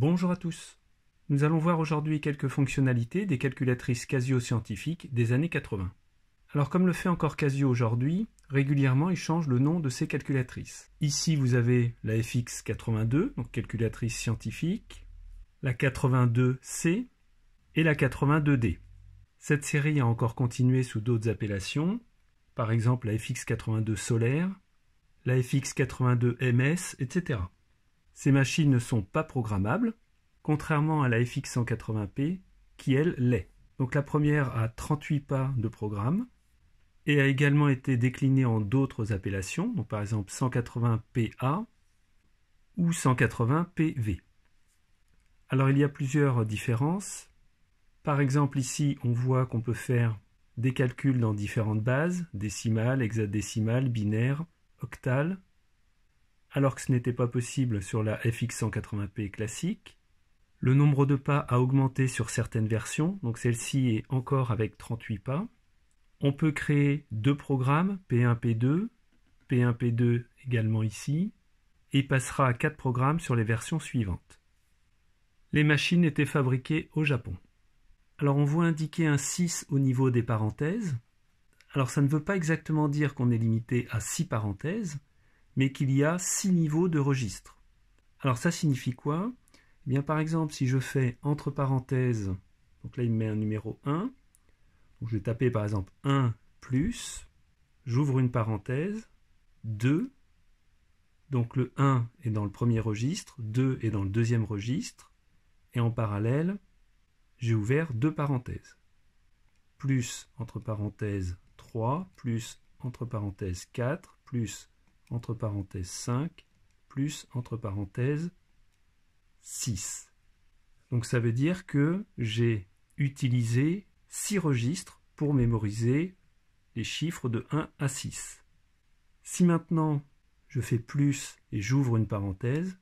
Bonjour à tous. Nous allons voir aujourd'hui quelques fonctionnalités des calculatrices Casio scientifiques des années 80. Alors comme le fait encore Casio aujourd'hui, régulièrement il change le nom de ses calculatrices. Ici vous avez la FX82, donc calculatrice scientifique, la 82C et la 82D. Cette série a encore continué sous d'autres appellations, par exemple la FX82 solaire, la FX82 MS, etc. Ces machines ne sont pas programmables, contrairement à la FX 180p qui, elle, l'est. Donc la première a 38 pas de programme et a également été déclinée en d'autres appellations, par exemple 180PA ou 180PV. Alors il y a plusieurs différences. Par exemple ici, on voit qu'on peut faire des calculs dans différentes bases, décimales, hexadécimales, binaires, octales, alors que ce n'était pas possible sur la FX 180p classique. Le nombre de pas a augmenté sur certaines versions, donc celle-ci est encore avec 38 pas. On peut créer deux programmes, P1, P2, P1, P2 également ici, et passera à quatre programmes sur les versions suivantes. Les machines étaient fabriquées au Japon. Alors on voit indiquer un 6 au niveau des parenthèses. Alors ça ne veut pas exactement dire qu'on est limité à 6 parenthèses, mais qu'il y a six niveaux de registre. Alors ça signifie quoi eh bien, Par exemple, si je fais entre parenthèses, donc là il me met un numéro 1, donc je vais taper par exemple 1 j'ouvre une parenthèse, 2, donc le 1 est dans le premier registre, 2 est dans le deuxième registre, et en parallèle, j'ai ouvert deux parenthèses. Plus entre parenthèses 3, plus entre parenthèses 4, plus entre parenthèses 5, plus entre parenthèses 6. Donc ça veut dire que j'ai utilisé 6 registres pour mémoriser les chiffres de 1 à 6. Si maintenant je fais plus et j'ouvre une parenthèse,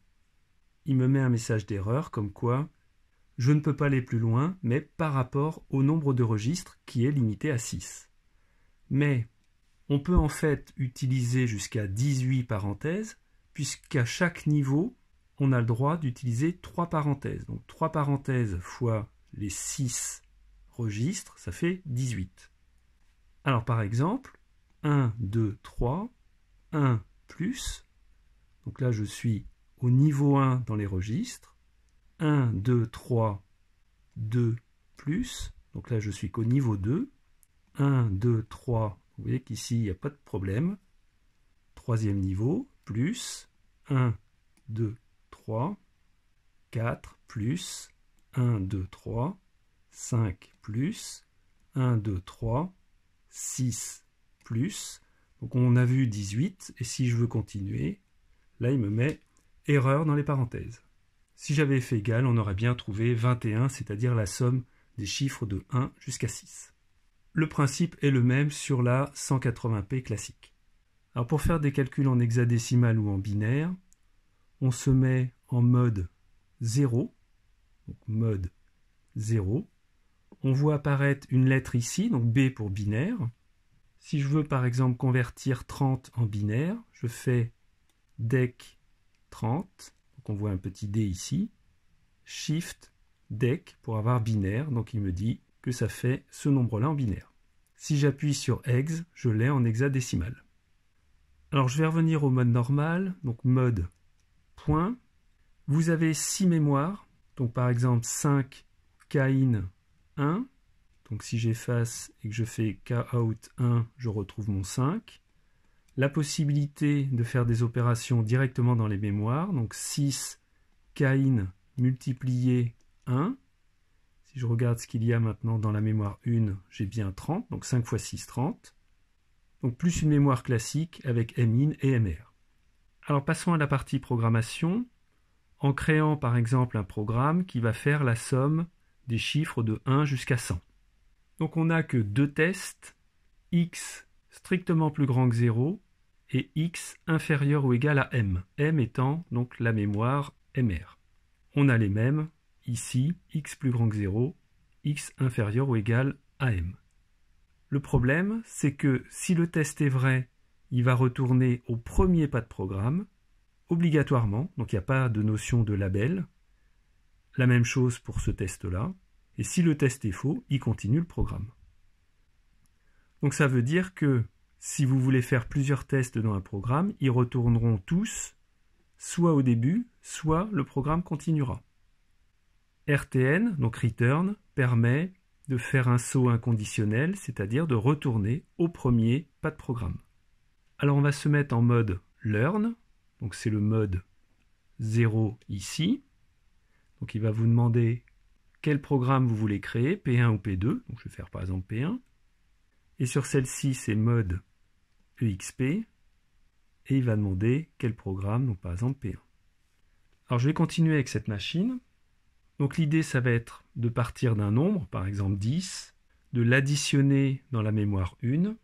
il me met un message d'erreur comme quoi je ne peux pas aller plus loin, mais par rapport au nombre de registres qui est limité à 6. Mais on peut en fait utiliser jusqu'à 18 parenthèses, puisqu'à chaque niveau, on a le droit d'utiliser 3 parenthèses. Donc 3 parenthèses fois les 6 registres, ça fait 18. Alors par exemple, 1, 2, 3, 1 plus. Donc là, je suis au niveau 1 dans les registres. 1, 2, 3, 2 plus. Donc là, je suis qu'au niveau 2. 1, 2, 3, vous voyez qu'ici, il n'y a pas de problème. Troisième niveau, plus 1, 2, 3, 4, plus 1, 2, 3, 5, plus 1, 2, 3, 6, plus. Donc on a vu 18, et si je veux continuer, là il me met erreur dans les parenthèses. Si j'avais fait égal, on aurait bien trouvé 21, c'est-à-dire la somme des chiffres de 1 jusqu'à 6. Le principe est le même sur la 180p classique. Alors pour faire des calculs en hexadécimal ou en binaire, on se met en mode 0, mode 0. On voit apparaître une lettre ici, donc B pour binaire. Si je veux par exemple convertir 30 en binaire, je fais DEC 30, donc on voit un petit D ici, SHIFT DEC pour avoir binaire, donc il me dit ça fait ce nombre-là en binaire. Si j'appuie sur EX, je l'ai en hexadécimal. Alors je vais revenir au mode normal, donc mode point. Vous avez 6 mémoires, donc par exemple 5 KIN 1. Donc si j'efface et que je fais kout 1, je retrouve mon 5. La possibilité de faire des opérations directement dans les mémoires, donc 6 in multiplié 1 je regarde ce qu'il y a maintenant dans la mémoire 1, j'ai bien 30, donc 5 x 6, 30. Donc plus une mémoire classique avec MIN et MR. Alors passons à la partie programmation, en créant par exemple un programme qui va faire la somme des chiffres de 1 jusqu'à 100. Donc on n'a que deux tests, x strictement plus grand que 0 et x inférieur ou égal à m, m étant donc la mémoire MR. On a les mêmes Ici, x plus grand que 0, x inférieur ou égal à m. Le problème, c'est que si le test est vrai, il va retourner au premier pas de programme, obligatoirement, donc il n'y a pas de notion de label. La même chose pour ce test-là. Et si le test est faux, il continue le programme. Donc ça veut dire que si vous voulez faire plusieurs tests dans un programme, ils retourneront tous, soit au début, soit le programme continuera. RTN, donc return, permet de faire un saut inconditionnel, c'est-à-dire de retourner au premier pas de programme. Alors on va se mettre en mode learn, donc c'est le mode 0 ici. Donc il va vous demander quel programme vous voulez créer, P1 ou P2, donc je vais faire par exemple P1. Et sur celle-ci, c'est mode EXP, et il va demander quel programme, donc par exemple P1. Alors je vais continuer avec cette machine. Donc l'idée, ça va être de partir d'un nombre, par exemple 10, de l'additionner dans la mémoire 1,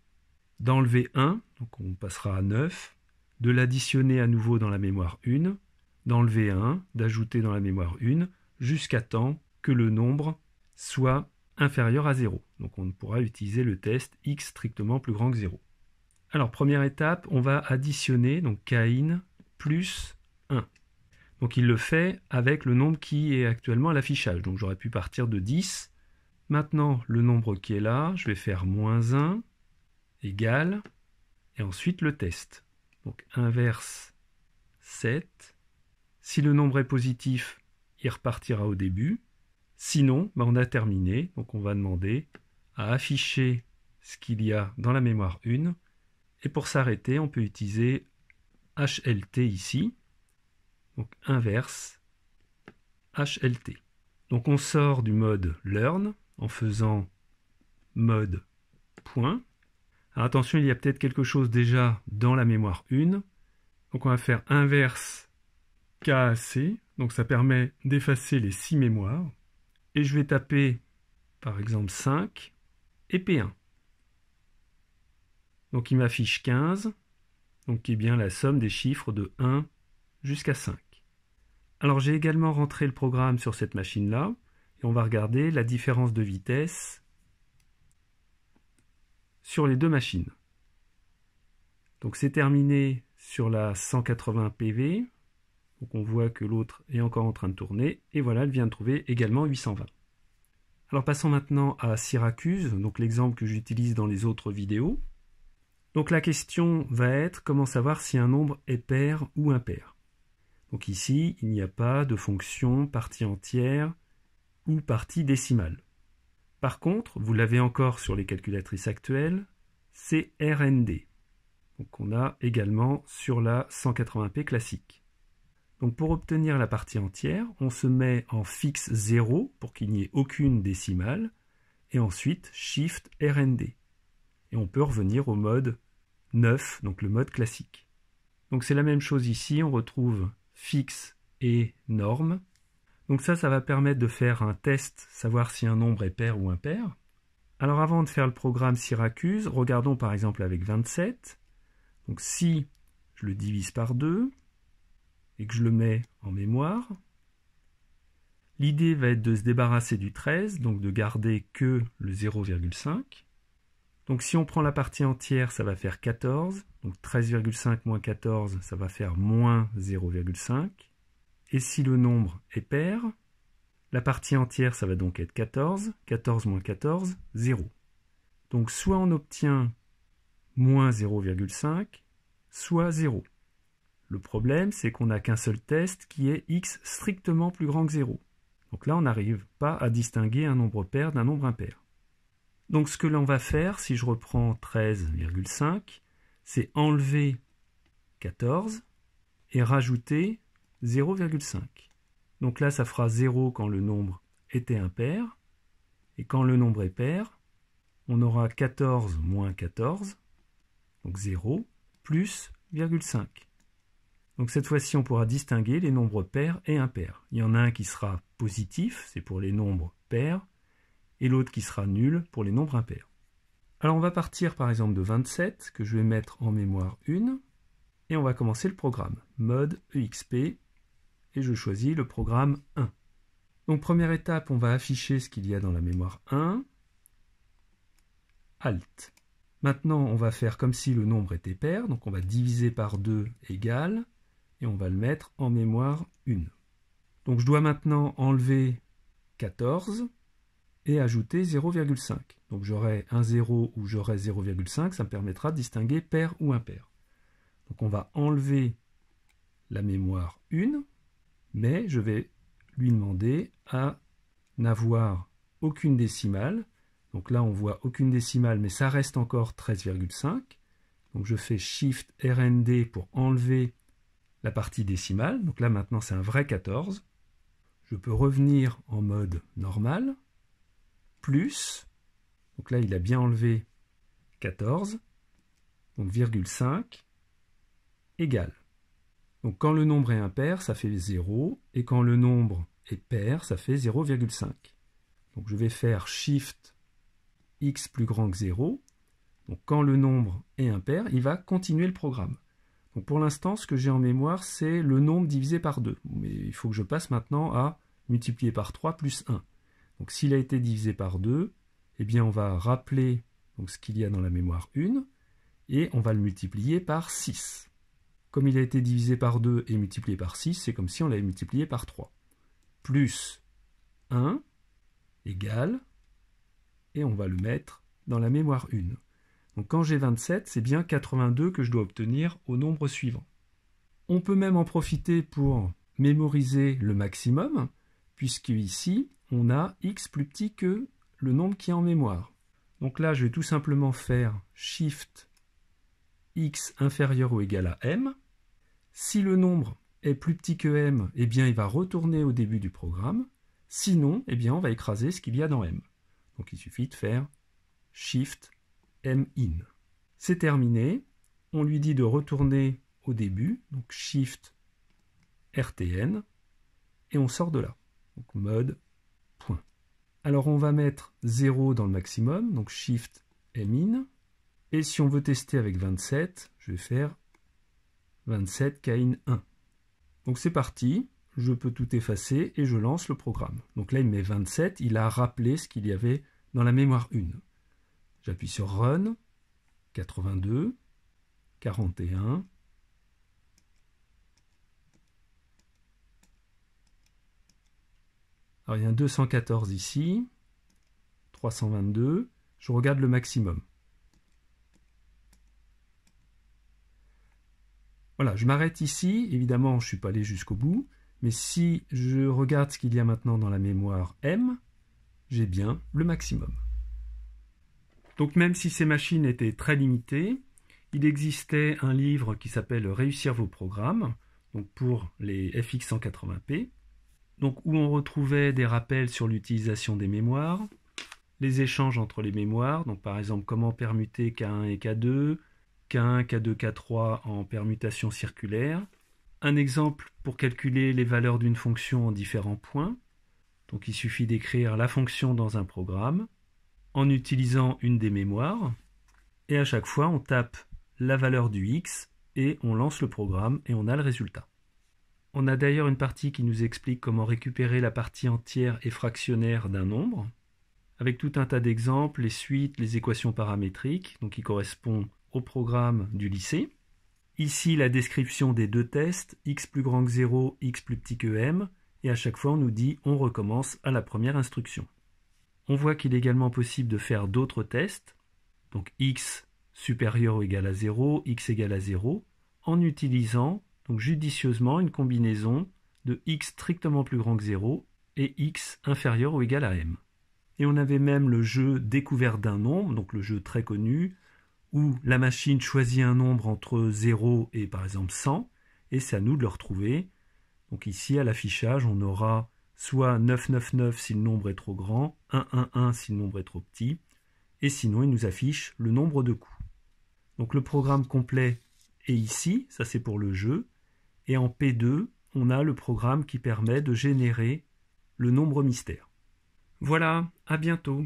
d'enlever 1, donc on passera à 9, de l'additionner à nouveau dans la mémoire 1, d'enlever 1, d'ajouter dans la mémoire 1, jusqu'à temps que le nombre soit inférieur à 0. Donc on pourra utiliser le test x strictement plus grand que 0. Alors première étape, on va additionner, donc Kain plus 1. Donc il le fait avec le nombre qui est actuellement à l'affichage. Donc j'aurais pu partir de 10. Maintenant, le nombre qui est là, je vais faire moins 1 égal, et ensuite le test. Donc inverse 7. Si le nombre est positif, il repartira au début. Sinon, ben, on a terminé. Donc on va demander à afficher ce qu'il y a dans la mémoire 1. Et pour s'arrêter, on peut utiliser HLT ici, donc inverse HLT. Donc on sort du mode learn en faisant mode point. Alors attention, il y a peut-être quelque chose déjà dans la mémoire 1. Donc on va faire inverse KAC. Donc ça permet d'effacer les 6 mémoires. Et je vais taper par exemple 5 et P1. Donc il m'affiche 15, donc qui est bien la somme des chiffres de 1 jusqu'à 5. Alors j'ai également rentré le programme sur cette machine-là, et on va regarder la différence de vitesse sur les deux machines. Donc c'est terminé sur la 180 PV, donc on voit que l'autre est encore en train de tourner, et voilà, elle vient de trouver également 820. Alors passons maintenant à Syracuse, donc l'exemple que j'utilise dans les autres vidéos. Donc la question va être comment savoir si un nombre est pair ou impair. Donc ici, il n'y a pas de fonction partie entière ou partie décimale. Par contre, vous l'avez encore sur les calculatrices actuelles, c'est RND. Donc on a également sur la 180p classique. Donc pour obtenir la partie entière, on se met en fixe 0 pour qu'il n'y ait aucune décimale, et ensuite Shift RND. Et on peut revenir au mode 9, donc le mode classique. Donc c'est la même chose ici, on retrouve fixe et norme. Donc ça, ça va permettre de faire un test, savoir si un nombre est pair ou impair. Alors avant de faire le programme Syracuse, regardons par exemple avec 27. Donc si je le divise par 2 et que je le mets en mémoire, l'idée va être de se débarrasser du 13, donc de garder que le 0,5. Donc si on prend la partie entière, ça va faire 14. Donc 13,5 moins 14, ça va faire moins 0,5. Et si le nombre est pair, la partie entière, ça va donc être 14. 14 moins 14, 0. Donc soit on obtient moins 0,5, soit 0. Le problème, c'est qu'on n'a qu'un seul test qui est x strictement plus grand que 0. Donc là, on n'arrive pas à distinguer un nombre pair d'un nombre impair. Donc ce que l'on va faire, si je reprends 13,5, c'est enlever 14 et rajouter 0,5. Donc là, ça fera 0 quand le nombre était impair. Et quand le nombre est pair, on aura 14 moins 14, donc 0, plus 0,5. Donc cette fois-ci, on pourra distinguer les nombres pairs et impairs. Il y en a un qui sera positif, c'est pour les nombres pairs, et l'autre qui sera nul pour les nombres impairs. Alors on va partir par exemple de 27, que je vais mettre en mémoire 1, et on va commencer le programme, mode EXP, et je choisis le programme 1. Donc première étape, on va afficher ce qu'il y a dans la mémoire 1, Alt. Maintenant, on va faire comme si le nombre était pair, donc on va diviser par 2 égale, et on va le mettre en mémoire 1. Donc je dois maintenant enlever 14, et ajouter 0,5. Donc j'aurai un 0 ou j'aurai 0,5, ça me permettra de distinguer pair ou impair. Donc on va enlever la mémoire 1, mais je vais lui demander à n'avoir aucune décimale. Donc là on voit aucune décimale, mais ça reste encore 13,5. Donc je fais Shift RND pour enlever la partie décimale. Donc là maintenant c'est un vrai 14. Je peux revenir en mode normal plus, donc là il a bien enlevé 14, donc 0,5 5, Donc quand le nombre est impair, ça fait 0, et quand le nombre est pair, ça fait 0,5. Donc je vais faire Shift x plus grand que 0. Donc quand le nombre est impair, il va continuer le programme. Donc pour l'instant, ce que j'ai en mémoire, c'est le nombre divisé par 2. Mais il faut que je passe maintenant à multiplier par 3 plus 1. Donc s'il a été divisé par 2, eh bien on va rappeler ce qu'il y a dans la mémoire 1 et on va le multiplier par 6. Comme il a été divisé par 2 et multiplié par 6, c'est comme si on l'avait multiplié par 3. Plus 1 égale, et on va le mettre dans la mémoire 1. Donc quand j'ai 27, c'est bien 82 que je dois obtenir au nombre suivant. On peut même en profiter pour mémoriser le maximum, puisque ici, on a x plus petit que le nombre qui est en mémoire. Donc là, je vais tout simplement faire shift x inférieur ou égal à m. Si le nombre est plus petit que m, eh bien il va retourner au début du programme. Sinon, eh bien on va écraser ce qu'il y a dans m. Donc il suffit de faire shift m in. C'est terminé. On lui dit de retourner au début, donc shift rtn, et on sort de là. Donc mode alors on va mettre 0 dans le maximum, donc Shift M in. Et si on veut tester avec 27, je vais faire 27 K in 1. Donc c'est parti, je peux tout effacer et je lance le programme. Donc là il met 27, il a rappelé ce qu'il y avait dans la mémoire 1. J'appuie sur Run, 82, 41, il y a 214 ici, 322, je regarde le maximum. Voilà, je m'arrête ici, évidemment je ne suis pas allé jusqu'au bout, mais si je regarde ce qu'il y a maintenant dans la mémoire M, j'ai bien le maximum. Donc même si ces machines étaient très limitées, il existait un livre qui s'appelle Réussir vos programmes, donc pour les FX 180p, donc où on retrouvait des rappels sur l'utilisation des mémoires, les échanges entre les mémoires, donc par exemple comment permuter K1 et K2, K1, K2, K3 en permutation circulaire, un exemple pour calculer les valeurs d'une fonction en différents points, donc il suffit d'écrire la fonction dans un programme en utilisant une des mémoires, et à chaque fois on tape la valeur du x et on lance le programme et on a le résultat. On a d'ailleurs une partie qui nous explique comment récupérer la partie entière et fractionnaire d'un nombre, avec tout un tas d'exemples, les suites, les équations paramétriques, donc qui correspondent au programme du lycée. Ici, la description des deux tests, x plus grand que 0, x plus petit que m, et à chaque fois on nous dit on recommence à la première instruction. On voit qu'il est également possible de faire d'autres tests, donc x supérieur ou égal à 0, x égal à 0, en utilisant donc judicieusement une combinaison de x strictement plus grand que 0 et x inférieur ou égal à m. Et on avait même le jeu découvert d'un nombre, donc le jeu très connu, où la machine choisit un nombre entre 0 et par exemple 100, et c'est à nous de le retrouver. Donc ici, à l'affichage, on aura soit 999 si le nombre est trop grand, 111 si le nombre est trop petit, et sinon il nous affiche le nombre de coups. Donc le programme complet est ici, ça c'est pour le jeu, et en P2, on a le programme qui permet de générer le nombre mystère. Voilà, à bientôt.